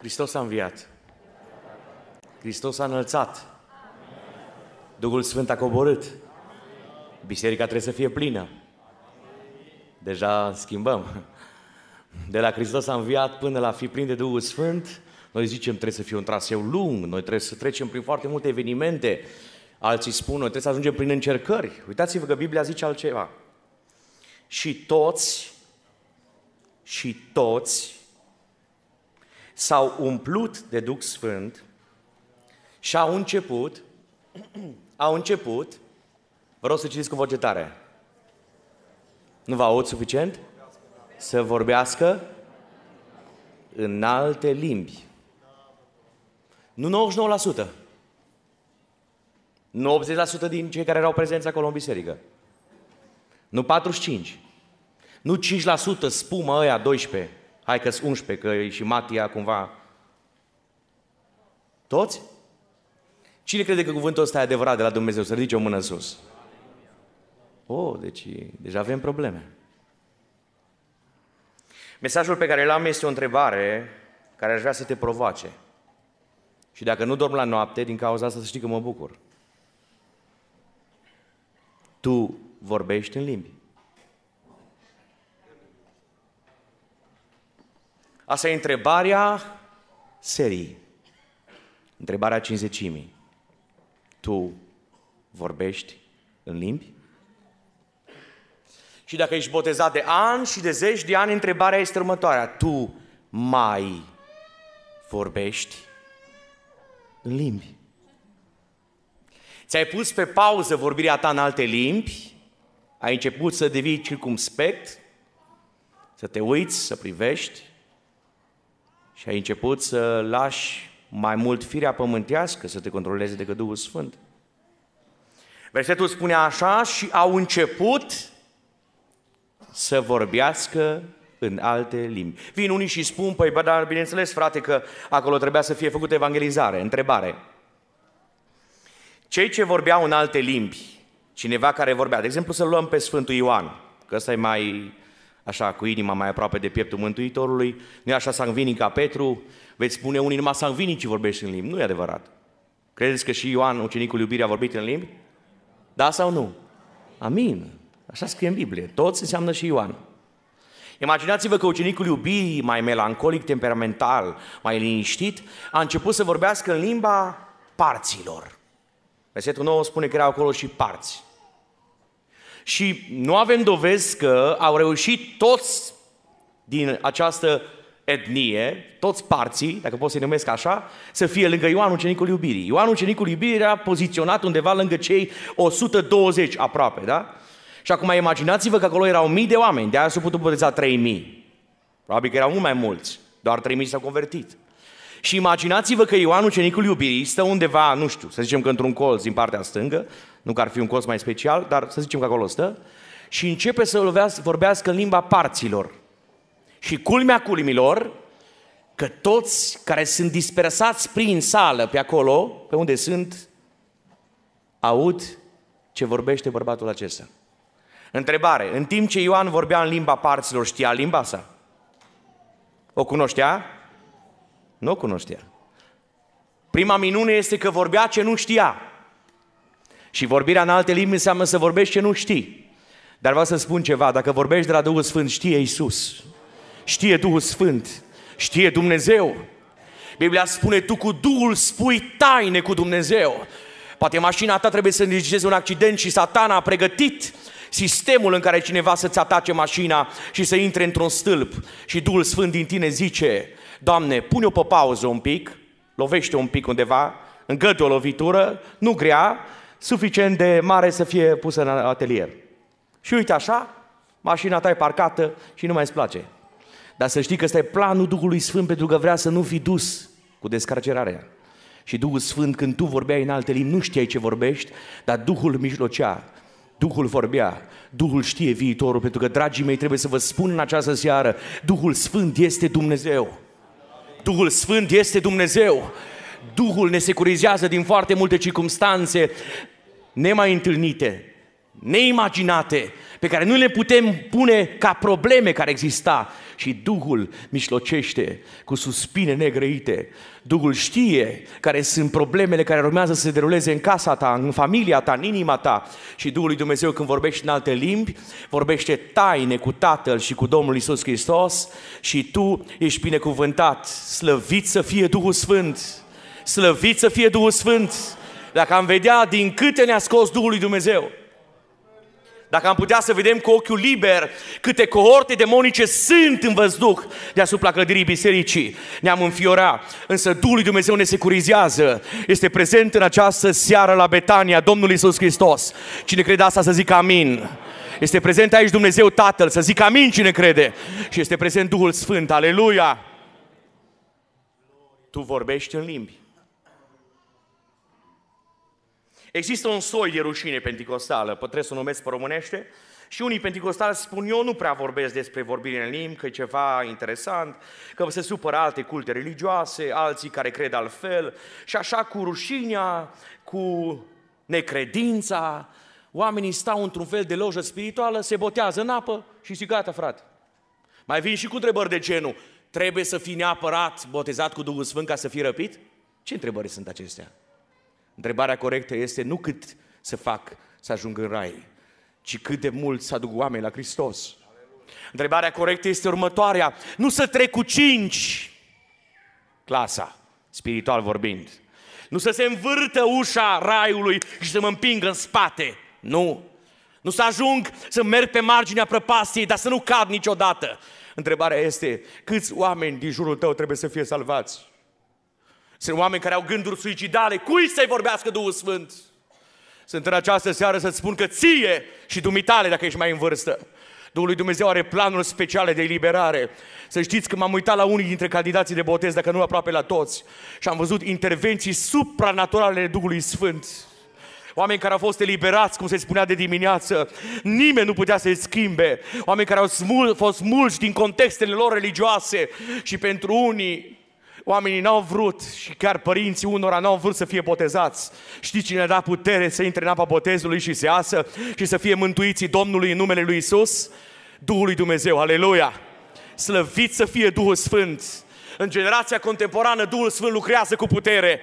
Hristos a înviat. Hristos a înălțat. Duhul Sfânt a coborât. Biserica trebuie să fie plină. Deja schimbăm. De la Hristos a înviat până la fi plin de Duhul Sfânt, noi zicem trebuie să fie un traseu lung, noi trebuie să trecem prin foarte multe evenimente. Alții spun, noi trebuie să ajungem prin încercări. Uitați-vă că Biblia zice altceva. Și toți, și toți s-au umplut de Duh Sfânt și au început, au început, vă rog să citiți cu voce tare. Nu vă aud suficient? Să vorbească în alte limbi. Nu 99%. Nu 80% din cei care erau prezenți acolo în biserică. Nu 45%. Nu 5% spumă ăia 12% hai că-s 11, că e și Matia cumva. Toți? Cine crede că cuvântul ăsta e adevărat de la Dumnezeu? Să ridice o mână în sus. Oh, deci deja avem probleme. Mesajul pe care l-am este o întrebare care aș vrea să te provoace. Și dacă nu dorm la noapte, din cauza asta să știi că mă bucur. Tu vorbești în limbi. Asta e întrebarea serii. Întrebarea cinzecimii. Tu vorbești în limbi? Și dacă ești botezat de ani și de zeci de ani, întrebarea este următoarea. Tu mai vorbești în limbi? Ți-ai pus pe pauză vorbirea ta în alte limbi? Ai început să devii circumspect? Să te uiți, să privești? și ai început să lași mai mult firea pământească să te controleze decât Duhul Sfânt. Versetul spune așa, și au început să vorbească în alte limbi. Vin unii și spun, păi, bă, dar bineînțeles, frate, că acolo trebuia să fie făcută evangelizare. Întrebare. Cei ce vorbeau în alte limbi, cineva care vorbea, de exemplu să luăm pe Sfântul Ioan, că ăsta e mai așa cu inima mai aproape de pieptul Mântuitorului, nu e așa sangvinic ca Petru, veți spune unii numai sangvinici vorbește în limbi. Nu e adevărat. Credeți că și Ioan, ucenicul iubirii, a vorbit în limbi? Da sau nu? Amin. Așa scrie în Biblie. Toți înseamnă și Ioan. Imaginați-vă că ucenicul iubirii, mai melancolic, temperamental, mai liniștit, a început să vorbească în limba parților. Versetul 9 spune că erau acolo și parți. Și nu avem dovezi că au reușit toți din această etnie, toți parții, dacă pot să-i numesc așa, să fie lângă Ioan ucenicul iubirii. Ioan ucenicul iubirii era poziționat undeva lângă cei 120 aproape, da? Și acum imaginați-vă că acolo erau mii de oameni, de-aia s-au putut boteza 3.000. Probabil că erau mult mai mulți, doar 3.000 s-au convertit. Și imaginați-vă că Ioan ucenicul iubirii stă undeva, nu știu, să zicem că într-un colț din partea stângă, nu că ar fi un cos mai special, dar să zicem că acolo stă. Și începe să vorbească în limba parților. Și culmea culmilor, că toți care sunt dispersați prin sală pe acolo, pe unde sunt, aud ce vorbește bărbatul acesta. Întrebare, în timp ce Ioan vorbea în limba parților, știa limba sa? O cunoștea? Nu o cunoștea. Prima minune este că vorbea ce nu știa. Și vorbirea în alte limbi înseamnă să vorbești ce nu știi. Dar vreau să spun ceva, dacă vorbești de la Duhul Sfânt, știe Isus. Știe Duhul Sfânt. Știe Dumnezeu. Biblia spune, tu cu Duhul spui taine cu Dumnezeu. Poate mașina ta trebuie să îndrigeze un accident și satana a pregătit sistemul în care cineva să-ți atace mașina și să intre într-un stâlp. Și Duhul Sfânt din tine zice, Doamne, pune-o pe pauză un pic, lovește un pic undeva, îngăte o lovitură, nu grea, suficient de mare să fie pusă în atelier. Și uite așa, mașina ta e parcată și nu mai îți place. Dar să știi că ăsta e planul Duhului Sfânt pentru că vrea să nu fi dus cu descarcerarea. Și Duhul Sfânt, când tu vorbeai în alte limbi, nu știai ce vorbești, dar Duhul mijlocea, Duhul vorbea, Duhul știe viitorul, pentru că, dragii mei, trebuie să vă spun în această seară, Duhul Sfânt este Dumnezeu. Duhul Sfânt este Dumnezeu. Duhul ne securizează din foarte multe circunstanțe nemai întâlnite, neimaginate, pe care nu le putem pune ca probleme care exista. Și Duhul mișlocește cu suspine negrăite. Duhul știe care sunt problemele care urmează să se deruleze în casa ta, în familia ta, în inima ta. Și Duhul lui Dumnezeu când vorbește în alte limbi, vorbește taine cu Tatăl și cu Domnul Isus Hristos și tu ești binecuvântat, slăvit să fie Duhul Sfânt. Slăvit să fie Duhul Sfânt! Dacă am vedea din câte ne-a scos Duhul lui Dumnezeu, dacă am putea să vedem cu ochiul liber câte cohorte demonice sunt în văzduh deasupra clădirii bisericii, ne-am înfiora. Însă Duhul lui Dumnezeu ne securizează. Este prezent în această seară la Betania Domnul Isus Hristos. Cine crede asta să zică amin. Este prezent aici Dumnezeu Tatăl, să zică amin cine crede. Și este prezent Duhul Sfânt, aleluia! Tu vorbești în limbi. Există un soi de rușine pentecostală, trebuie să o numesc pe românește, și unii pentecostali spun, eu nu prea vorbesc despre vorbire în limbi, că e ceva interesant, că se supără alte culte religioase, alții care cred altfel, și așa cu rușinea, cu necredința, oamenii stau într-un fel de lojă spirituală, se botează în apă și zic, gata frate. Mai vin și cu întrebări de genul, trebuie să fii neapărat botezat cu Duhul Sfânt ca să fii răpit? Ce întrebări sunt acestea? Întrebarea corectă este nu cât să fac să ajung în rai, ci cât de mult să aduc oameni la Hristos. Întrebarea corectă este următoarea. Nu să trec cu cinci clasa, spiritual vorbind. Nu să se învârtă ușa raiului și să mă împingă în spate. Nu. Nu să ajung să merg pe marginea prăpastiei, dar să nu cad niciodată. Întrebarea este, câți oameni din jurul tău trebuie să fie salvați? Sunt oameni care au gânduri suicidale. Cui să-i vorbească Duhul Sfânt? Sunt în această seară să-ți spun că ție și dumitale, dacă ești mai în vârstă, Duhul lui Dumnezeu are planuri speciale de eliberare. Să știți că m-am uitat la unii dintre candidații de botez, dacă nu aproape la toți, și am văzut intervenții supranaturale ale Duhului Sfânt. Oameni care au fost eliberați, cum se spunea de dimineață, nimeni nu putea să-i schimbe. Oameni care au smul, fost mulți din contextele lor religioase și pentru unii Oamenii n-au vrut și chiar părinții unora n-au vrut să fie botezați. Știți cine a da dat putere să intre în apa botezului și să iasă și să fie mântuiții Domnului în numele Lui Isus? Duhul lui Dumnezeu, aleluia! Slăvit să fie Duhul Sfânt! În generația contemporană Duhul Sfânt lucrează cu putere.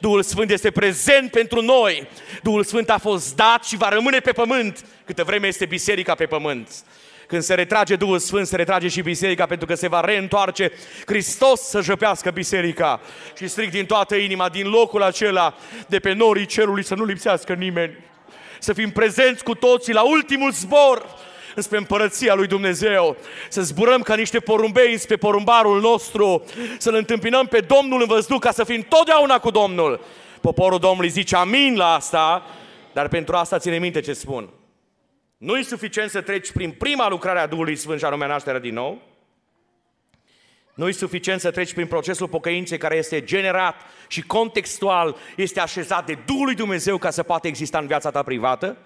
Duhul Sfânt este prezent pentru noi. Duhul Sfânt a fost dat și va rămâne pe pământ câtă vreme este biserica pe pământ. Când se retrage Duhul Sfânt, se retrage și biserica pentru că se va reîntoarce Hristos să jăpească biserica. Și stric din toată inima, din locul acela, de pe norii cerului, să nu lipsească nimeni. Să fim prezenți cu toții la ultimul zbor înspre împărăția lui Dumnezeu, să zburăm ca niște porumbei înspre porumbarul nostru, să-L întâmpinăm pe Domnul în văzduh ca să fim totdeauna cu Domnul. Poporul Domnului zice amin la asta, dar pentru asta ține minte ce spun. Nu e suficient să treci prin prima lucrare a Duhului Sfânt și anume nașterea din nou. Nu e suficient să treci prin procesul pocăinței care este generat și contextual este așezat de Duhul lui Dumnezeu ca să poată exista în viața ta privată.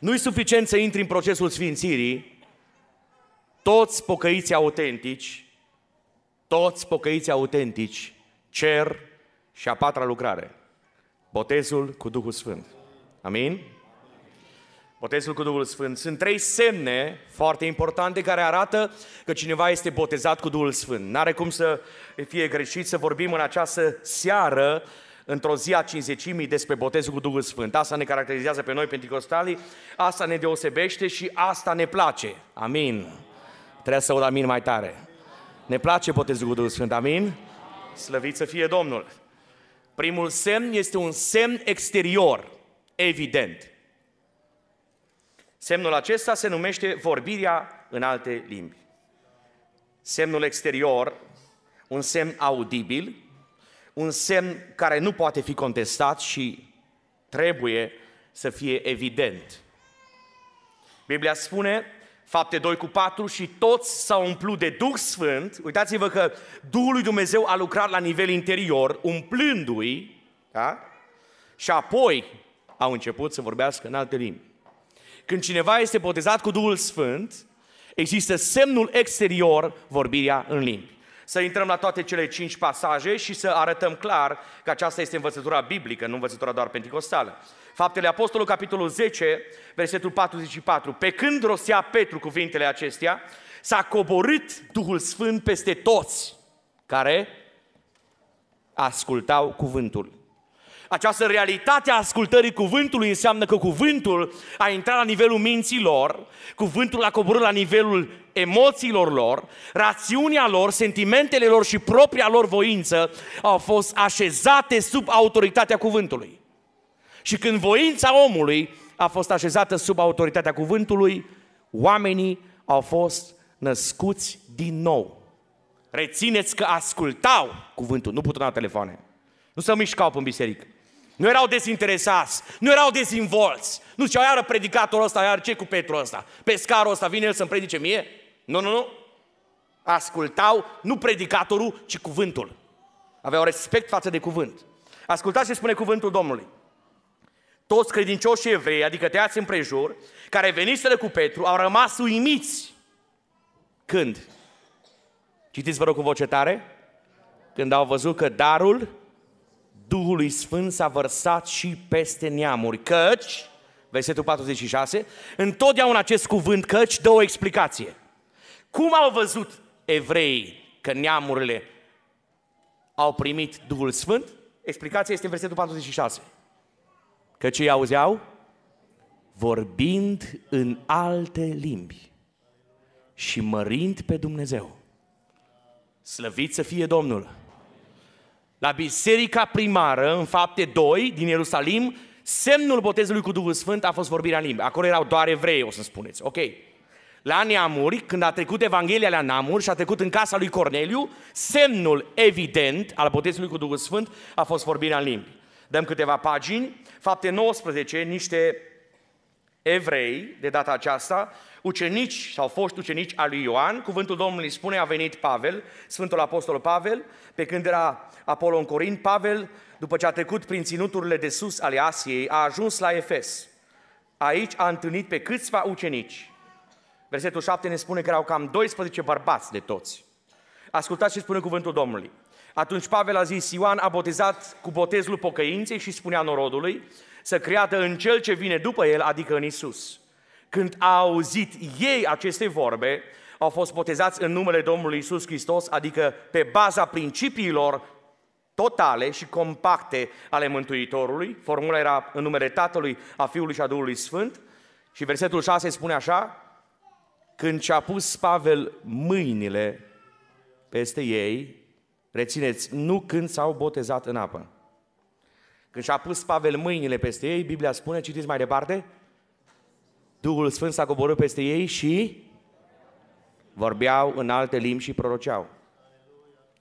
Nu e suficient să intri în procesul sfințirii. Toți pocăiții autentici, toți pocăiții autentici cer și a patra lucrare. Botezul cu Duhul Sfânt. Amin? Botezul cu Duhul Sfânt. Sunt trei semne foarte importante care arată că cineva este botezat cu Duhul Sfânt. N-are cum să fie greșit să vorbim în această seară, într-o zi a cinzecimii, despre botezul cu Duhul Sfânt. Asta ne caracterizează pe noi, penticostalii, asta ne deosebește și asta ne place. Amin. Trebuie să aud amin mai tare. Ne place botezul cu Duhul Sfânt, amin? Slăvit să fie Domnul! Primul semn este un semn exterior, evident. Semnul acesta se numește vorbirea în alte limbi. Semnul exterior, un semn audibil, un semn care nu poate fi contestat și trebuie să fie evident. Biblia spune, fapte 2 cu 4, și toți s-au umplut de Duh Sfânt. Uitați-vă că Duhul lui Dumnezeu a lucrat la nivel interior, umplându-i, da? și apoi au început să vorbească în alte limbi. Când cineva este botezat cu Duhul Sfânt, există semnul exterior, vorbirea în limbi. Să intrăm la toate cele cinci pasaje și să arătăm clar că aceasta este învățătura biblică, nu învățătura doar pentecostală. Faptele Apostolului, capitolul 10, versetul 44. Pe când rostea Petru cuvintele acestea, s-a coborât Duhul Sfânt peste toți care ascultau cuvântul. Această realitate a ascultării cuvântului înseamnă că cuvântul a intrat la nivelul lor, cuvântul a coborât la nivelul emoțiilor lor, rațiunea lor, sentimentele lor și propria lor voință au fost așezate sub autoritatea cuvântului. Și când voința omului a fost așezată sub autoritatea cuvântului, oamenii au fost născuți din nou. Rețineți că ascultau cuvântul, nu puteau telefoane. Nu se mișcau în biserică. Nu erau dezinteresați, nu erau dezinvolți. Nu ziceau, iară predicatorul ăsta, iar ce cu Petru ăsta? Pescarul ăsta vine el să-mi predice mie? Nu, nu, nu. Ascultau nu predicatorul, ci cuvântul. Aveau respect față de cuvânt. Ascultați ce spune cuvântul Domnului. Toți credincioșii evrei, adică tăiați împrejur, care veniseră cu Petru, au rămas uimiți. Când? Citiți, vă rog, cu voce tare. Când au văzut că darul Duhului Sfânt s-a vărsat și peste neamuri. Căci, versetul 46, întotdeauna acest cuvânt căci dă o explicație. Cum au văzut evreii că neamurile au primit Duhul Sfânt? Explicația este în versetul 46. Că ei auzeau? Vorbind în alte limbi și mărind pe Dumnezeu. Slăvit să fie Domnul! la biserica primară, în fapte 2 din Ierusalim, semnul botezului cu Duhul Sfânt a fost vorbirea în limbi. Acolo erau doar evrei, o să spuneți. Ok. La neamuri, când a trecut Evanghelia la neamuri și a trecut în casa lui Corneliu, semnul evident al botezului cu Duhul Sfânt a fost vorbirea în limbi. Dăm câteva pagini. Fapte 19, niște evrei, de data aceasta, ucenici sau fost ucenici al lui Ioan, cuvântul Domnului spune, a venit Pavel, Sfântul Apostol Pavel, pe când era Apollo în Corin, Pavel, după ce a trecut prin ținuturile de sus ale Asiei, a ajuns la Efes. Aici a întâlnit pe câțiva ucenici. Versetul 7 ne spune că erau cam 12 bărbați de toți. Ascultați ce spune cuvântul Domnului. Atunci Pavel a zis, Ioan a botezat cu botezul pocăinței și spunea norodului să creadă în cel ce vine după el, adică în Isus. Când au auzit ei aceste vorbe, au fost botezați în numele Domnului Isus Hristos, adică pe baza principiilor totale și compacte ale Mântuitorului. Formula era în numele Tatălui, a Fiului și a Duhului Sfânt. Și versetul 6 spune așa, când și-a pus Pavel mâinile peste ei, rețineți, nu când s-au botezat în apă. Când și-a pus Pavel mâinile peste ei, Biblia spune, citiți mai departe, Duhul Sfânt s-a coborât peste ei și vorbeau în alte limbi și proroceau.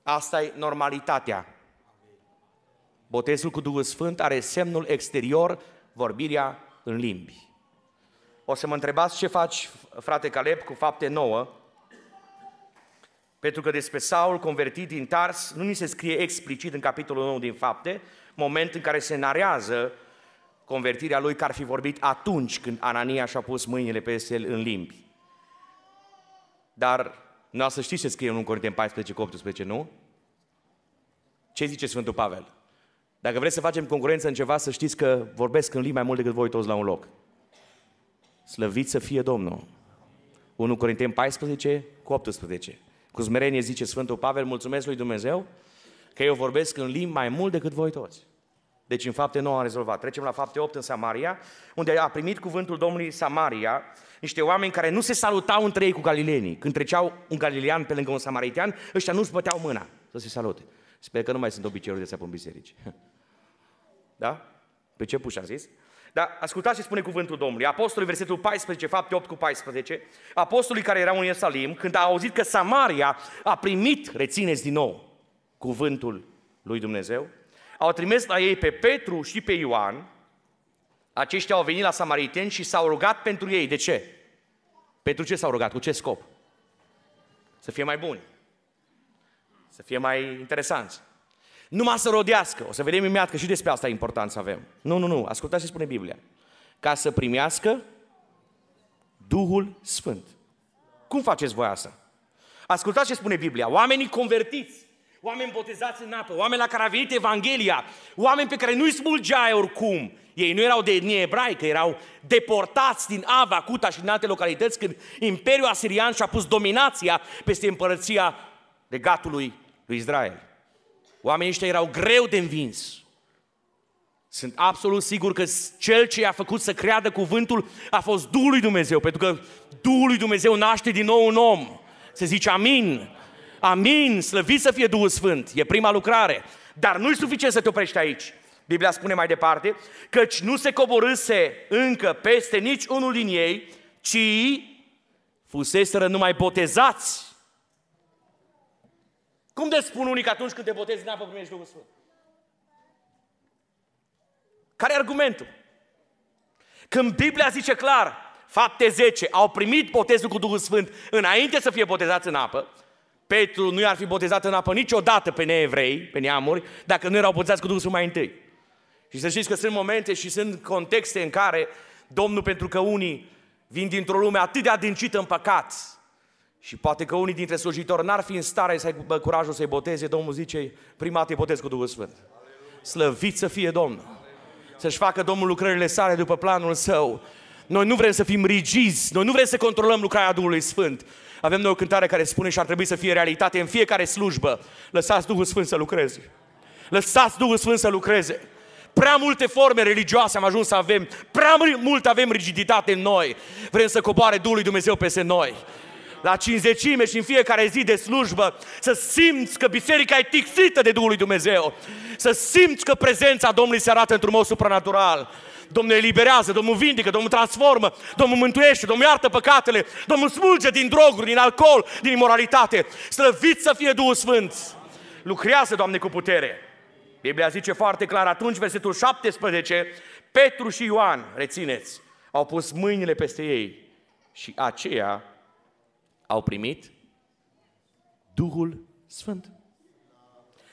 Asta e normalitatea. Botezul cu Duhul Sfânt are semnul exterior, vorbirea în limbi. O să mă întrebați ce faci, frate Caleb, cu fapte nouă, pentru că despre Saul convertit din Tars nu ni se scrie explicit în capitolul 9 din fapte, moment în care se narează convertirea lui, că ar fi vorbit atunci când Anania și-a pus mâinile pe el în limbi. Dar nu să știți ce scrie în 1 Corinteni 14 cu 18, nu? Ce zice Sfântul Pavel? Dacă vreți să facem concurență în ceva, să știți că vorbesc în limbi mai mult decât voi toți la un loc. Slăvit să fie Domnul. 1 Corinteni 14 cu 18. Cu smerenie zice Sfântul Pavel, mulțumesc lui Dumnezeu că eu vorbesc în limbi mai mult decât voi toți. Deci în fapte 9 am rezolvat. Trecem la fapte 8 în Samaria, unde a primit cuvântul Domnului Samaria niște oameni care nu se salutau între ei cu galilenii. Când treceau un galilean pe lângă un samaritean, ăștia nu-și băteau mâna să se salute. Sper că nu mai sunt obiceiuri de să în biserici. Da? Pe ce puș a zis? Dar ascultați ce spune cuvântul Domnului. Apostolii, versetul 14, fapte 8 cu 14. Apostolii care erau în Ierusalim, când a auzit că Samaria a primit, rețineți din nou, cuvântul lui Dumnezeu, au trimis la ei pe Petru și pe Ioan, aceștia au venit la samariteni și s-au rugat pentru ei. De ce? Pentru ce s-au rugat? Cu ce scop? Să fie mai buni. Să fie mai interesanți. Numai să rodească. O să vedem imediat că și despre asta e important să avem. Nu, nu, nu. Ascultați ce spune Biblia. Ca să primească Duhul Sfânt. Cum faceți voi asta? Ascultați ce spune Biblia. Oamenii convertiți oameni botezați în apă, oameni la care a venit Evanghelia, oameni pe care nu-i smulgeai oricum. Ei nu erau de etnie ebraică, erau deportați din Ava, Cuta și din alte localități când Imperiul Asirian și-a pus dominația peste împărăția legatului lui Israel. Oamenii ăștia erau greu de învins. Sunt absolut sigur că cel ce i-a făcut să creadă cuvântul a fost Duhul lui Dumnezeu, pentru că Duhul lui Dumnezeu naște din nou un om. Se zice amin. Amin, slăvit să fie Duhul Sfânt, e prima lucrare. Dar nu-i suficient să te oprești aici. Biblia spune mai departe, căci nu se coborâse încă peste nici unul din ei, ci fuseseră numai botezați. Cum de spun unii că atunci când te botezi în apă primești Duhul Sfânt? Care e argumentul? Când Biblia zice clar, fapte 10, au primit botezul cu Duhul Sfânt înainte să fie botezați în apă, Petru nu i-ar fi botezat în apă niciodată pe neevrei, pe neamuri, dacă nu erau botezați cu Duhul Sfânt mai întâi. Și să știți că sunt momente și sunt contexte în care Domnul, pentru că unii vin dintr-o lume atât de adâncită în păcat și poate că unii dintre slujitori n-ar fi în stare să aibă curajul să-i boteze, Domnul zice, prima te botez cu Duhul Sfânt. Slăvit să fie Domnul! Să-și facă Domnul lucrările sale după planul său noi nu vrem să fim rigizi, noi nu vrem să controlăm lucrarea Duhului Sfânt. Avem noi o cântare care spune și ar trebui să fie realitate în fiecare slujbă. Lăsați Duhul Sfânt să lucreze. Lăsați Duhul Sfânt să lucreze. Prea multe forme religioase am ajuns să avem. Prea mult avem rigiditate în noi. Vrem să coboare Duhul lui Dumnezeu peste noi la cinzecime și în fiecare zi de slujbă, să simți că biserica e tixită de Duhul lui Dumnezeu, să simți că prezența Domnului se arată într-un mod supranatural. Domnul eliberează, Domnul vindică, Domnul transformă, Domnul mântuiește, Domnul iartă păcatele, Domnul smulge din droguri, din alcool, din imoralitate. Slăvit să fie Duhul Sfânt! Lucrează, Doamne, cu putere! Biblia zice foarte clar atunci, versetul 17, Petru și Ioan, rețineți, au pus mâinile peste ei și aceia au primit Duhul Sfânt.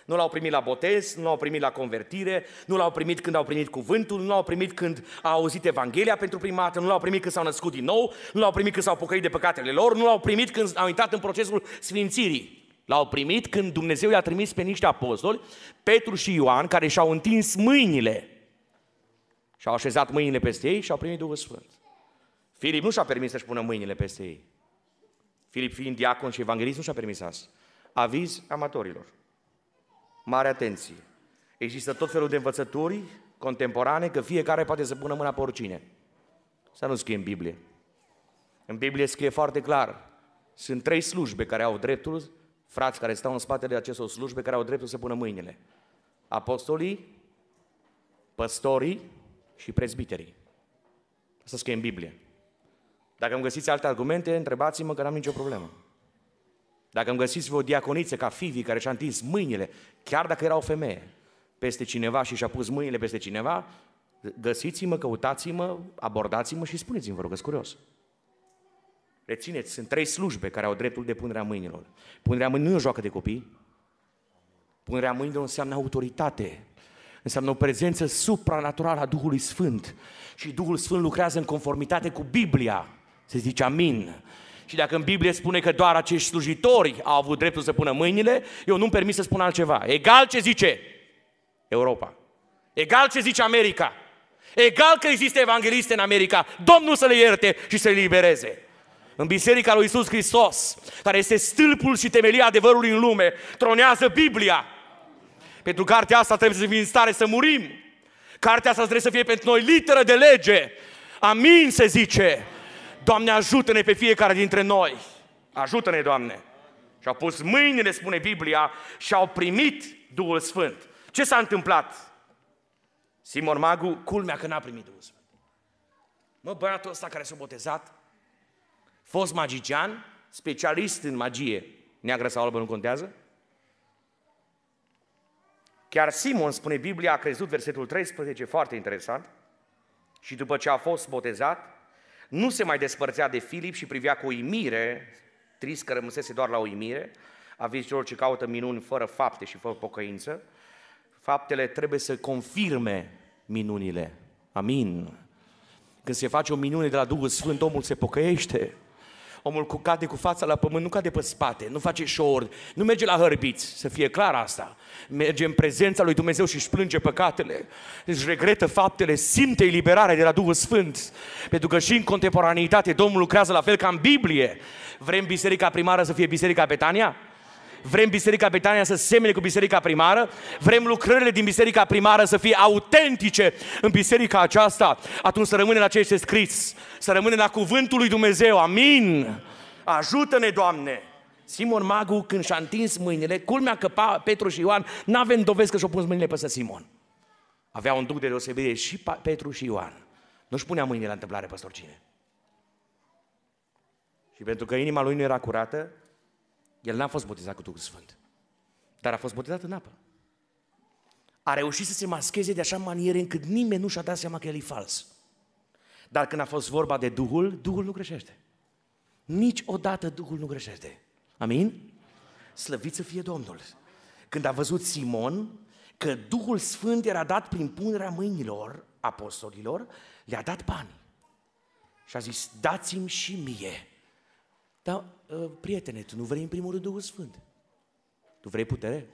Nu l-au primit la botez, nu l-au primit la convertire, nu l-au primit când au primit cuvântul, nu l-au primit când au auzit Evanghelia pentru prima dată, nu l-au primit când s-au născut din nou, nu l-au primit când s-au pocăit de păcatele lor, nu l-au primit când au intrat în procesul sfințirii. L-au primit când Dumnezeu i-a trimis pe niște apostoli, Petru și Ioan, care și-au întins mâinile și au așezat mâinile peste ei și au primit Duhul Sfânt. Filip nu și-a permis să-și pună mâinile peste ei. Filip fiind diacon și evanghelist nu și-a permis asta. Aviz amatorilor. Mare atenție! Există tot felul de învățături contemporane că fiecare poate să pună mâna pe oricine. Să nu scrie în Biblie. În Biblie scrie foarte clar. Sunt trei slujbe care au dreptul, frați care stau în spatele acestor slujbe, care au dreptul să pună mâinile. Apostolii, păstorii și prezbiterii. Să scrie în Biblie. Dacă îmi găsiți alte argumente, întrebați-mă că n-am nicio problemă. Dacă îmi găsiți o diaconiță ca Fivi care și-a întins mâinile, chiar dacă era o femeie, peste cineva și și-a pus mâinile peste cineva, găsiți-mă, căutați-mă, abordați-mă și spuneți-mi, vă rog, curios. Rețineți, sunt trei slujbe care au dreptul de punerea mâinilor. Punerea mâinilor nu e o joacă de copii. Punerea mâinilor înseamnă autoritate. Înseamnă o prezență supranaturală a Duhului Sfânt. Și Duhul Sfânt lucrează în conformitate cu Biblia. Se zice amin. Și dacă în Biblie spune că doar acești slujitori au avut dreptul să pună mâinile, eu nu-mi permit să spun altceva. Egal ce zice Europa. Egal ce zice America. Egal că există evangeliste în America. Domnul să le ierte și să le libereze. În biserica lui Isus Hristos, care este stâlpul și temelia adevărului în lume, tronează Biblia. Pentru cartea asta trebuie să fim în stare să murim. Cartea asta trebuie să fie pentru noi literă de lege. Amin se zice. Doamne, ajută-ne pe fiecare dintre noi. Ajută-ne, Doamne. Și au pus mâinile, spune Biblia, și au primit Duhul Sfânt. Ce s-a întâmplat? Simon Magu, culmea că n-a primit Duhul Sfânt. Mă, băiatul ăsta care s-a botezat, fost magician, specialist în magie, neagră sau albă nu contează, Chiar Simon, spune Biblia, a crezut versetul 13, foarte interesant, și după ce a fost botezat, nu se mai despărțea de Filip și privea cu uimire, trist că rămăsese doar la uimire, a celor ce caută minuni fără fapte și fără pocăință, faptele trebuie să confirme minunile. Amin. Când se face o minune de la Duhul Sfânt, omul se pocăiește omul cu cade cu fața la pământ, nu cade pe spate, nu face șor, nu merge la hărbiți, să fie clar asta. Merge în prezența lui Dumnezeu și își plânge păcatele, își regretă faptele, simte eliberarea de la Duhul Sfânt. Pentru că și în contemporanitate Domnul lucrează la fel ca în Biblie. Vrem biserica primară să fie biserica Betania? Vrem Biserica Betania să semene cu Biserica Primară, vrem lucrările din Biserica Primară să fie autentice în biserica aceasta, atunci să rămânem la ce este scris, să rămânem la cuvântul lui Dumnezeu. Amin! Ajută-ne, Doamne! Simon Magu, când și-a întins mâinile, culmea că Petru și Ioan n-avem dovezi că și-au pus mâinile pe Simon. Avea un duc de deosebire și Petru și Ioan. Nu-și punea mâinile la întâmplare, păstor cine. Și pentru că inima lui nu era curată, el n-a fost botezat cu Duhul Sfânt, dar a fost botezat în apă. A reușit să se mascheze de așa manieră, încât nimeni nu și-a dat seama că el e fals. Dar când a fost vorba de Duhul, Duhul nu greșește. Niciodată Duhul nu greșește. Amin? Slăvit să fie Domnul. Când a văzut Simon că Duhul Sfânt era dat prin punerea mâinilor apostolilor, le-a dat bani. Și a zis, dați-mi și mie dar, uh, prietene, tu nu vrei în primul rând Duhul Sfânt. Tu vrei putere?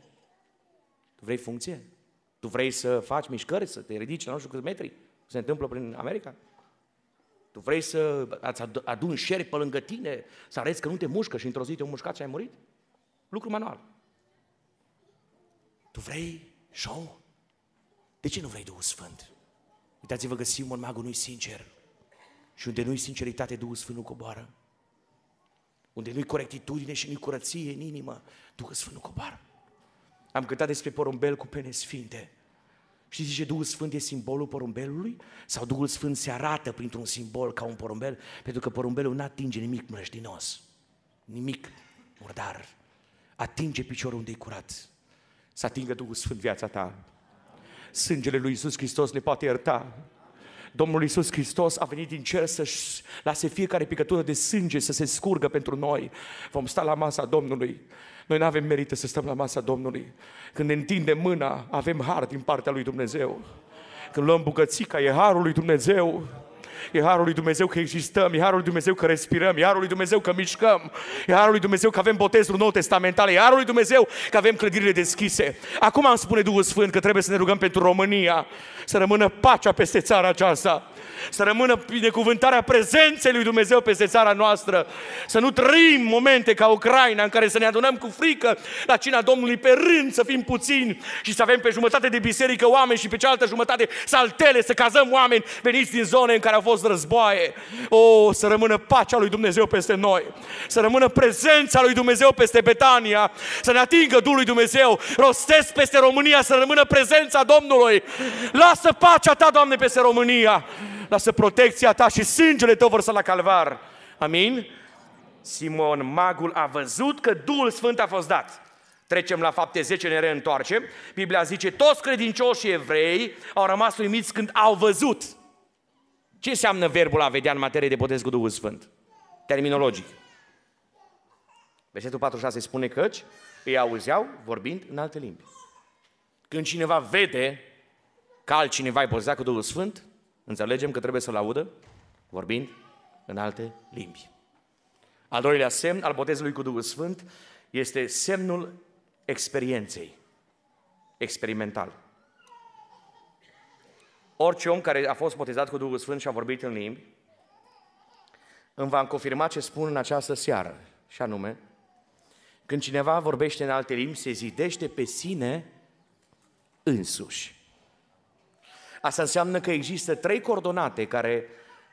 Tu vrei funcție? Tu vrei să faci mișcări, să te ridici la nu știu câți metri? Se întâmplă prin America? Tu vrei să adun șerpi pe lângă tine, să arăți că nu te mușcă și într-o zi te o mușcat și ai murit? Lucru manual. Tu vrei show? De ce nu vrei Duhul Sfânt? Uitați-vă că Simon Magul nu-i sincer. Și unde nu-i sinceritate, Duhul Sfânt nu coboară unde nu-i corectitudine și nu-i curăție în inimă, Duhul Sfânt cobar. Am cântat despre porumbel cu pene sfinte. Și zice, Duhul Sfânt e simbolul porumbelului? Sau Duhul Sfânt se arată printr-un simbol ca un porumbel? Pentru că porumbelul nu atinge nimic mlăștinos, nimic murdar. Atinge piciorul unde e curat. Să atingă Duhul Sfânt viața ta. Sângele lui Iisus Hristos ne poate ierta Domnul Iisus Hristos a venit din cer să-și lase fiecare picătură de sânge să se scurgă pentru noi. Vom sta la masa Domnului. Noi nu avem merită să stăm la masa Domnului. Când ne întindem mâna, avem har din partea lui Dumnezeu. Când luăm bucățica, e harul lui Dumnezeu. E harul lui Dumnezeu că existăm, e harul lui Dumnezeu că respirăm, e harul lui Dumnezeu că mișcăm, e harul lui Dumnezeu că avem botezul nou testamental, e harul lui Dumnezeu că avem clădirile deschise. Acum am spune Duhul Sfânt că trebuie să ne rugăm pentru România, să rămână pacea peste țara aceasta să rămână binecuvântarea prezenței lui Dumnezeu peste țara noastră, să nu trăim momente ca Ucraina în care să ne adunăm cu frică la cina Domnului pe rând, să fim puțini și să avem pe jumătate de biserică oameni și pe cealaltă jumătate saltele, să cazăm oameni veniți din zone în care au fost războaie. O, oh, să rămână pacea lui Dumnezeu peste noi, să rămână prezența lui Dumnezeu peste Betania, să ne atingă Duhul lui Dumnezeu, rostesc peste România să rămână prezența Domnului. Lasă pacea ta, Doamne, peste România lasă protecția ta și sângele tău vărsat la calvar. Amin? Simon, magul, a văzut că Duhul Sfânt a fost dat. Trecem la fapte 10, ne reîntoarcem. Biblia zice, toți credincioșii evrei au rămas uimiți când au văzut. Ce înseamnă verbul a vedea în materie de botez cu Duhul Sfânt? Terminologic. Versetul 46 spune căci îi auzeau vorbind în alte limbi. Când cineva vede că altcineva e botezat cu Duhul Sfânt, Înțelegem că trebuie să-L audă vorbind în alte limbi. Al doilea semn al botezului cu Duhul Sfânt este semnul experienței, experimental. Orice om care a fost botezat cu Duhul Sfânt și a vorbit în limbi, îmi va confirma ce spun în această seară, și anume, când cineva vorbește în alte limbi, se zidește pe sine însuși. Asta înseamnă că există trei coordonate care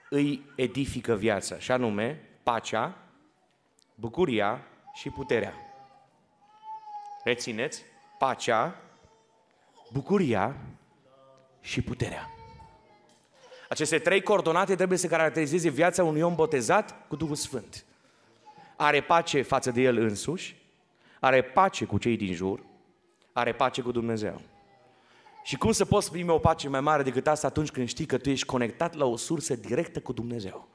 îi edifică viața, și anume pacea, bucuria și puterea. Rețineți, pacea, bucuria și puterea. Aceste trei coordonate trebuie să caracterizeze viața unui om botezat cu Duhul Sfânt. Are pace față de el însuși, are pace cu cei din jur, are pace cu Dumnezeu. Și cum să poți primi o pace mai mare decât asta atunci când știi că tu ești conectat la o sursă directă cu Dumnezeu?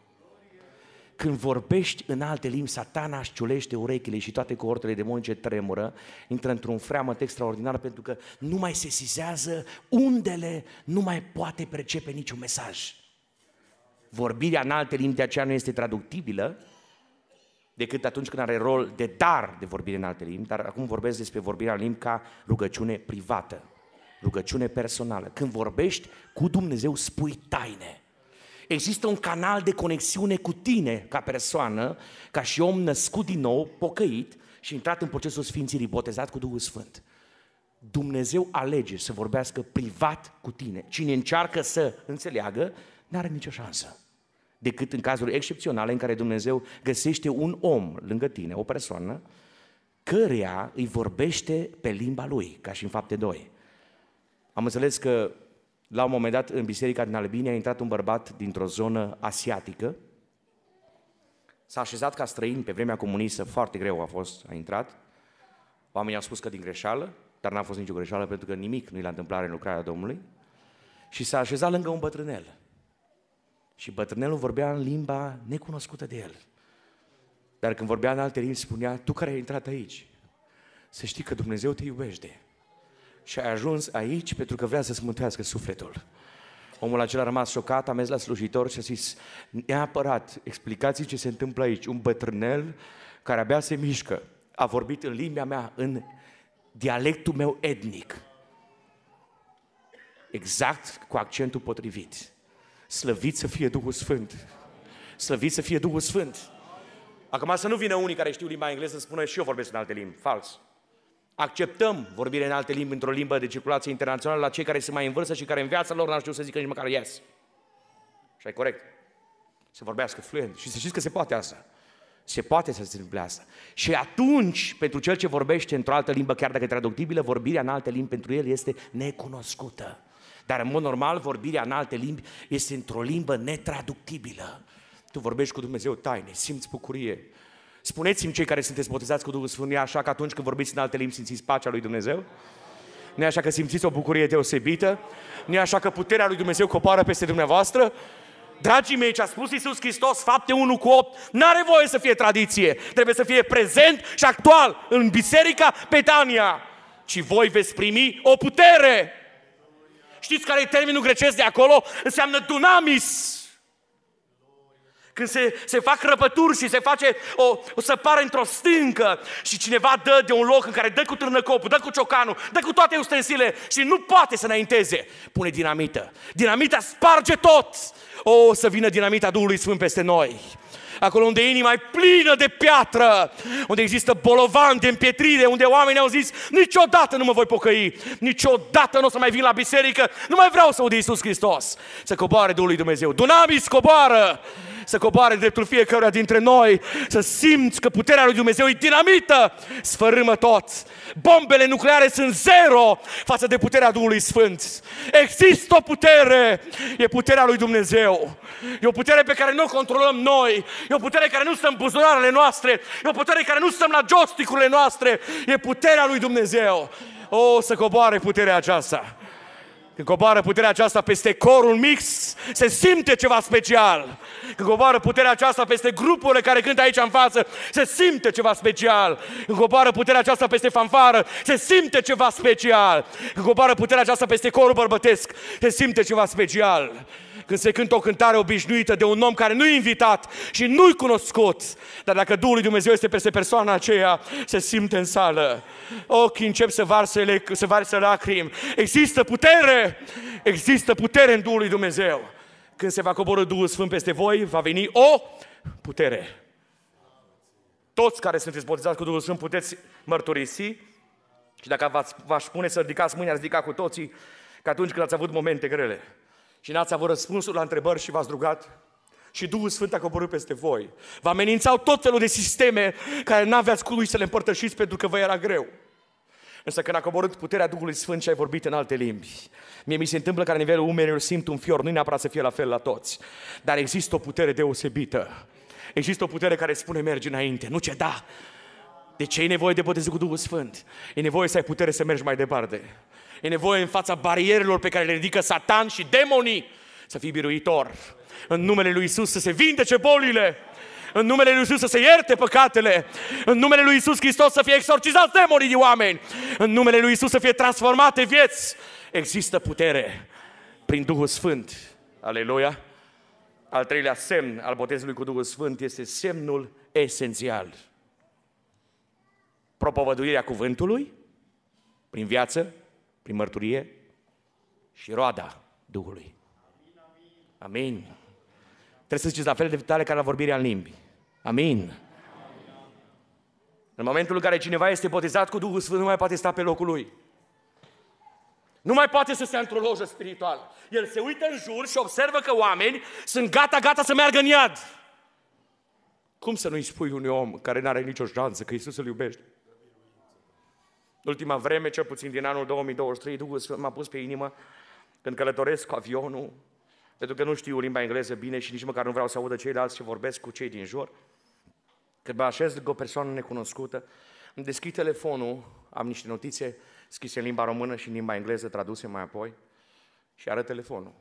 Când vorbești în alte limbi, satana își ciulește urechile și toate cohortele demonice tremură, intră într-un freamăt extraordinar pentru că nu mai se sizează undele, nu mai poate percepe niciun mesaj. Vorbirea în alte limbi de aceea nu este traductibilă, decât atunci când are rol de dar de vorbire în alte limbi, dar acum vorbesc despre vorbirea în limbi ca rugăciune privată. Rugăciune personală. Când vorbești cu Dumnezeu, spui taine. Există un canal de conexiune cu tine ca persoană, ca și om născut din nou, pocăit și intrat în procesul Sfințirii, botezat cu Duhul Sfânt. Dumnezeu alege să vorbească privat cu tine. Cine încearcă să înțeleagă, nu are nicio șansă. Decât în cazuri excepționale în care Dumnezeu găsește un om lângă tine, o persoană, căreia îi vorbește pe limba lui, ca și în fapte 2. Am înțeles că la un moment dat în biserica din Albini a intrat un bărbat dintr-o zonă asiatică, s-a așezat ca străin pe vremea comunistă, foarte greu a fost, a intrat. Oamenii au spus că din greșeală, dar n-a fost nicio greșeală pentru că nimic nu i la întâmplare în lucrarea Domnului. Și s-a așezat lângă un bătrânel. Și bătrânelul vorbea în limba necunoscută de el. Dar când vorbea în alte limbi, spunea, tu care ai intrat aici, să știi că Dumnezeu te iubește și ai ajuns aici pentru că vrea să-ți mântuiască sufletul. Omul acela a rămas șocat, a mers la slujitor și a zis, neapărat, explicați ce se întâmplă aici. Un bătrânel care abia se mișcă, a vorbit în limba mea, în dialectul meu etnic. Exact cu accentul potrivit. Slăvit să fie Duhul Sfânt. Slăvit să fie Duhul Sfânt. Acum să nu vină unii care știu limba engleză să spună și eu vorbesc în alte limbi. Fals acceptăm vorbire în alte limbi, într-o limbă de circulație internațională, la cei care sunt mai în vârstă și care în viața lor n-au știut să zică nici măcar yes. Și ai corect. Să vorbească fluent. Și să știți că se poate asta. Se poate să se întâmple asta. Și atunci, pentru cel ce vorbește într-o altă limbă, chiar dacă e traductibilă, vorbirea în alte limbi pentru el este necunoscută. Dar, în mod normal, vorbirea în alte limbi este într-o limbă netraductibilă. Tu vorbești cu Dumnezeu taine, simți bucurie, Spuneți-mi cei care sunteți botezați cu Duhul Sfânt, nu așa că atunci când vorbiți în alte limbi simțiți pacea lui Dumnezeu? nu așa că simțiți o bucurie deosebită? nu așa că puterea lui Dumnezeu coboară peste dumneavoastră? Dragii mei, ce a spus Iisus Hristos, fapte 1 cu 8, n-are voie să fie tradiție. Trebuie să fie prezent și actual în biserica petania, Și voi veți primi o putere. Știți care e termenul grecesc de acolo? Înseamnă dunamis. Când se, se fac răpături și se face o, o săpare într-o stâncă și cineva dă de un loc în care dă cu târnăcopul, dă cu ciocanul, dă cu toate ustensile și nu poate să înainteze, pune dinamită. Dinamita sparge tot. O, să vină dinamita Duhului Sfânt peste noi acolo unde inima e plină de piatră, unde există bolovan de împietrire, unde oamenii au zis, niciodată nu mă voi pocăi, niciodată nu o să mai vin la biserică, nu mai vreau să aud Iisus Hristos. Să coboare Duhul lui Dumnezeu. Dunamis coboară! să coboare dreptul fiecăruia dintre noi, să simți că puterea lui Dumnezeu e dinamită, sfărâmă toți. Bombele nucleare sunt zero față de puterea Duhului Sfânt. Există o putere, e puterea lui Dumnezeu. E o putere pe care nu o controlăm noi, e o putere care nu stă în buzunarele noastre, e o putere care nu stăm la josticurile noastre, e puterea lui Dumnezeu. O, să coboare puterea aceasta. Când coboară puterea aceasta peste corul mix, se simte ceva special. Când coboară puterea aceasta peste grupurile care cântă aici în față, se simte ceva special. Când coboară puterea aceasta peste fanfară, se simte ceva special. Când coboară puterea aceasta peste corul bărbătesc, se simte ceva special când se cântă o cântare obișnuită de un om care nu-i invitat și nu-i cunoscut. Dar dacă Duhul lui Dumnezeu este peste persoana aceea, se simte în sală. Ochii încep să varsele, să varse lacrimi. Există putere! Există putere în Duhul lui Dumnezeu. Când se va coborâ Duhul Sfânt peste voi, va veni o putere. Toți care sunteți botezați cu Duhul Sfânt puteți mărturisi și dacă v-aș, spune să ridicați mâinile, ați ridica cu toții, că atunci când ați avut momente grele, și n-ați avut răspunsul la întrebări și v-ați rugat și Duhul Sfânt a coborât peste voi. Vă amenințau tot felul de sisteme care n-aveați cu lui să le împărtășiți pentru că vă era greu. Însă când a coborât puterea Duhului Sfânt și ai vorbit în alte limbi. Mie mi se întâmplă că la nivelul umerilor simt un fior, nu neapărat să fie la fel la toți, dar există o putere deosebită. Există o putere care spune mergi înainte, nu ce da. De ce e nevoie de botezul cu Duhul Sfânt? E nevoie să ai putere să mergi mai departe. E nevoie în fața barierelor pe care le ridică Satan și demonii să fii biruitor. În numele lui Isus să se vindece bolile. În numele lui Isus să se ierte păcatele. În numele lui Isus Hristos să fie exorcizat demonii de oameni. În numele lui Isus să fie transformate vieți. Există putere prin Duhul Sfânt. Aleluia! Al treilea semn al botezului cu Duhul Sfânt este semnul esențial. Propovăduirea cuvântului prin viață, prin mărturie și roada Duhului. Amin. Amin. Trebuie să ziceți la fel de tare ca la vorbirea în limbi. Amin. Amin. În momentul în care cineva este botezat cu Duhul Sfânt, nu mai poate sta pe locul lui. Nu mai poate să se într-o lojă spirituală. El se uită în jur și observă că oameni sunt gata, gata să meargă în iad. Cum să nu-i spui unui om care nu are nicio șansă că Isus îl iubește? ultima vreme, cel puțin din anul 2023, Duhul Sfânt m-a pus pe inimă când călătoresc cu avionul, pentru că nu știu limba engleză bine și nici măcar nu vreau să audă ceilalți ce vorbesc cu cei din jur. Când mă așez cu o persoană necunoscută, îmi deschid telefonul, am niște notițe scrise în limba română și în limba engleză, traduse mai apoi, și arăt telefonul.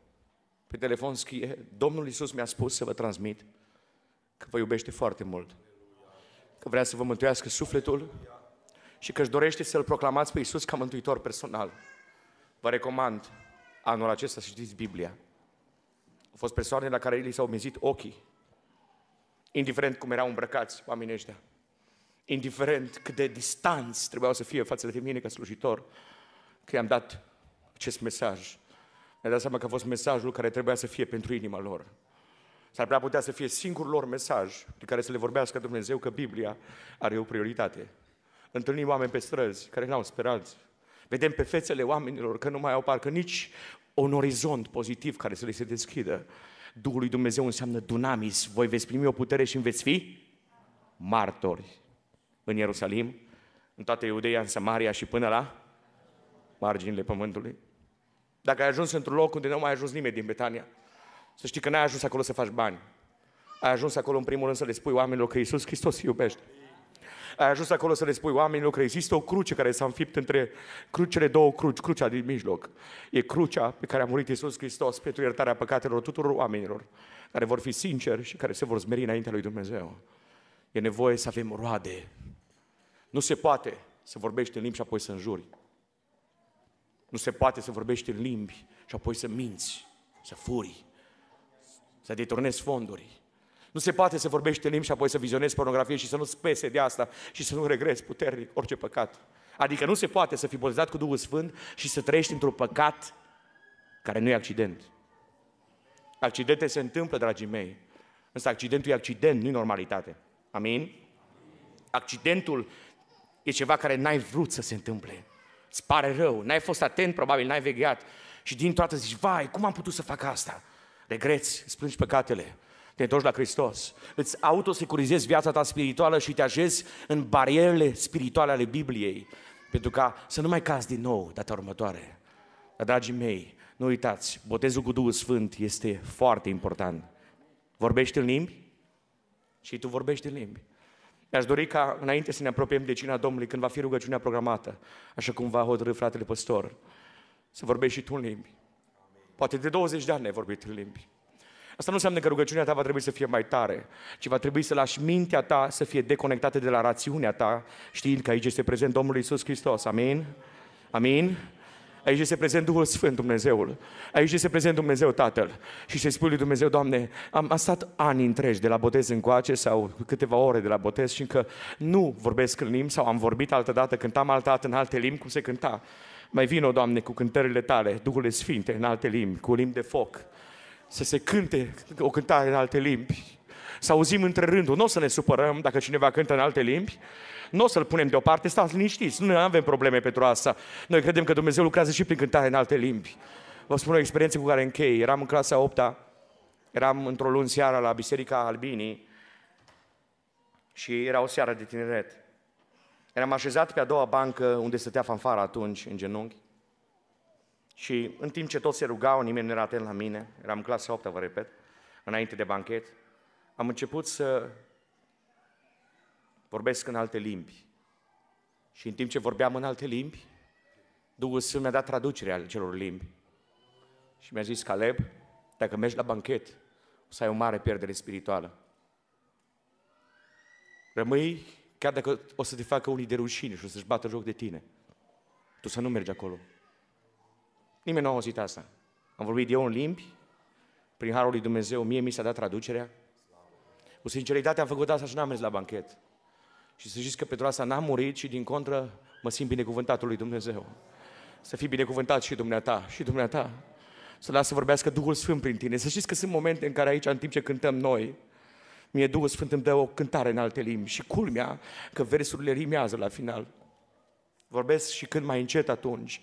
Pe telefon scrie, Domnul Iisus mi-a spus să vă transmit că vă iubește foarte mult, că vrea să vă mântuiască sufletul și că își dorește să-L proclamați pe Iisus ca mântuitor personal. Vă recomand anul acesta să știți Biblia. Au fost persoane la care li s-au mizit ochii, indiferent cum erau îmbrăcați oamenii ăștia, indiferent cât de distanți trebuiau să fie față de mine ca slujitor, că i-am dat acest mesaj. Mi-a dat seama că a fost mesajul care trebuia să fie pentru inima lor. S-ar prea putea să fie singurul lor mesaj de care să le vorbească Dumnezeu că Biblia are o prioritate întâlnim oameni pe străzi care n-au speranță. Vedem pe fețele oamenilor că nu mai au parcă nici un orizont pozitiv care să le se deschidă. Duhul lui Dumnezeu înseamnă dunamis. Voi veți primi o putere și veți fi martori în Ierusalim, în toată Iudeia, în Samaria și până la marginile pământului. Dacă ai ajuns într-un loc unde nu mai ajuns nimeni din Betania, să știi că n-ai ajuns acolo să faci bani. Ai ajuns acolo în primul rând să le spui oamenilor că Iisus Hristos îi iubește ai ajuns acolo să le spui oamenilor că există o cruce care s-a înfipt între crucele două cruci, crucea din mijloc. E crucea pe care a murit Isus Hristos pentru iertarea păcatelor tuturor oamenilor, care vor fi sinceri și care se vor smeri înaintea lui Dumnezeu. E nevoie să avem roade. Nu se poate să vorbești în limbi și apoi să înjuri. Nu se poate să vorbești în limbi și apoi să minți, să furi, să deturnezi fonduri. Nu se poate să vorbești în limbi și apoi să vizionezi pornografie și să nu spese de asta și să nu regrezi puternic orice păcat. Adică nu se poate să fii botezat cu Duhul Sfânt și să trăiești într-un păcat care nu e accident. Accidente se întâmplă, dragii mei. Însă accidentul e accident, nu e normalitate. Amin? Accidentul e ceva care n-ai vrut să se întâmple. Îți pare rău, n-ai fost atent, probabil n-ai vegheat. Și din toată zici, vai, cum am putut să fac asta? Regreți, îți plângi păcatele te întorci la Hristos, îți autosecurizezi viața ta spirituală și te ajezi în barierele spirituale ale Bibliei, pentru ca să nu mai cazi din nou data următoare. Dar, dragii mei, nu uitați, botezul cu Duhul Sfânt este foarte important. Vorbești în limbi? Și tu vorbești în limbi. Mi-aș dori ca, înainte să ne apropiem de cina Domnului, când va fi rugăciunea programată, așa cum va hotărâ fratele păstor, să vorbești și tu în limbi. Poate de 20 de ani ai vorbit în limbi. Asta nu înseamnă că rugăciunea ta va trebui să fie mai tare, ci va trebui să lași mintea ta să fie deconectată de la rațiunea ta, știind că aici este prezent Domnul Isus Hristos. Amin? Amin? Aici este prezent Duhul Sfânt, Dumnezeul. Aici este prezent Dumnezeu Tatăl. Și se spune lui Dumnezeu, Doamne, am, am stat ani întregi de la botez încoace sau câteva ore de la botez și încă nu vorbesc în limbi sau am vorbit altă dată, cântam altă dată în alte limbi, cum se cânta. Mai vino, Doamne, cu cântările tale, Duhul Sfinte, în alte limbi, cu limbi de foc, să se cânte o cântare în alte limbi, să auzim între rânduri. Nu o să ne supărăm dacă cineva cântă în alte limbi, nu o să-l punem deoparte, stați liniștiți, nu avem probleme pentru asta. Noi credem că Dumnezeu lucrează și prin cântare în alte limbi. Vă spun o experiență cu care închei. Eram în clasa 8 -a, eram într-o luni seara la Biserica Albinii și era o seară de tineret. Eram așezat pe a doua bancă unde stătea fanfara atunci, în genunchi. Și în timp ce toți se rugau, nimeni nu era atent la mine, eram în clasa 8 vă repet, înainte de banchet, am început să vorbesc în alte limbi. Și în timp ce vorbeam în alte limbi, Duhul Sfânt mi-a dat traducerea celor limbi. Și mi-a zis, Caleb, dacă mergi la banchet, o să ai o mare pierdere spirituală. Rămâi, chiar dacă o să te facă unii de rușine și o să-și bată joc de tine. Tu să nu mergi acolo. Nimeni nu a auzit asta. Am vorbit eu în limbi, prin Harul lui Dumnezeu, mie mi s-a dat traducerea. Cu sinceritate am făcut asta și n-am mers la banchet. Și să știți că pentru asta n-am murit și din contră mă simt binecuvântatul lui Dumnezeu. Să fii binecuvântat și dumneata, și dumneata. Să las să vorbească Duhul Sfânt prin tine. Să știți că sunt momente în care aici, în timp ce cântăm noi, mie Duhul Sfânt îmi dă o cântare în alte limbi și culmea că versurile rimează la final. Vorbesc și când mai încet atunci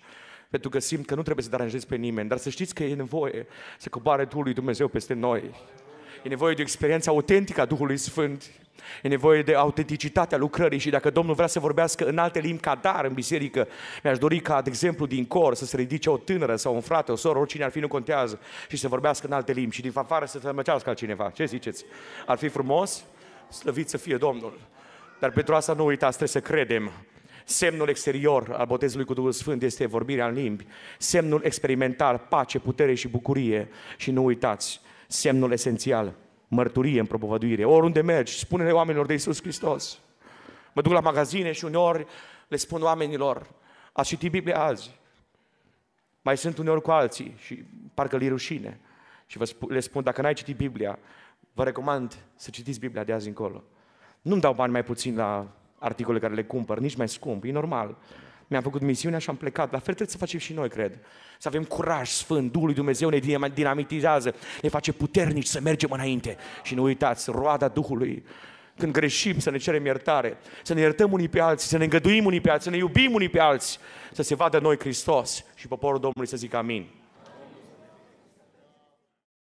pentru că simt că nu trebuie să deranjez pe nimeni, dar să știți că e nevoie să coboare Duhul lui Dumnezeu peste noi. E nevoie de o experiență autentică a Duhului Sfânt. E nevoie de autenticitatea lucrării și dacă Domnul vrea să vorbească în alte limbi ca dar în biserică, mi-aș dori ca, de exemplu, din cor să se ridice o tânără sau un frate, o soră, oricine ar fi, nu contează, și să vorbească în alte limbi și din fanfară să măcească altcineva. Ce ziceți? Ar fi frumos? Slăvit să fie Domnul. Dar pentru asta nu uitați, trebuie să credem Semnul exterior al botezului cu Duhul Sfânt este vorbirea în limbi. Semnul experimental, pace, putere și bucurie. Și nu uitați, semnul esențial, mărturie în propovăduire. Oriunde mergi, spune-le oamenilor de Isus Hristos. Mă duc la magazine și uneori le spun oamenilor, a citit Biblia azi, mai sunt uneori cu alții și parcă li rușine. Și vă sp- le spun, dacă n-ai citit Biblia, vă recomand să citiți Biblia de azi încolo. Nu-mi dau bani mai puțin la articole care le cumpăr, nici mai scump, e normal. Mi-am făcut misiunea și am plecat. La fel trebuie să facem și noi, cred. Să avem curaj sfânt, Duhul lui Dumnezeu ne dinamitizează, ne face puternici să mergem înainte. Și nu uitați, roada Duhului când greșim, să ne cerem iertare, să ne iertăm unii pe alții, să ne îngăduim unii pe alții, să ne iubim unii pe alții, să se vadă noi Hristos și poporul Domnului să zică amin.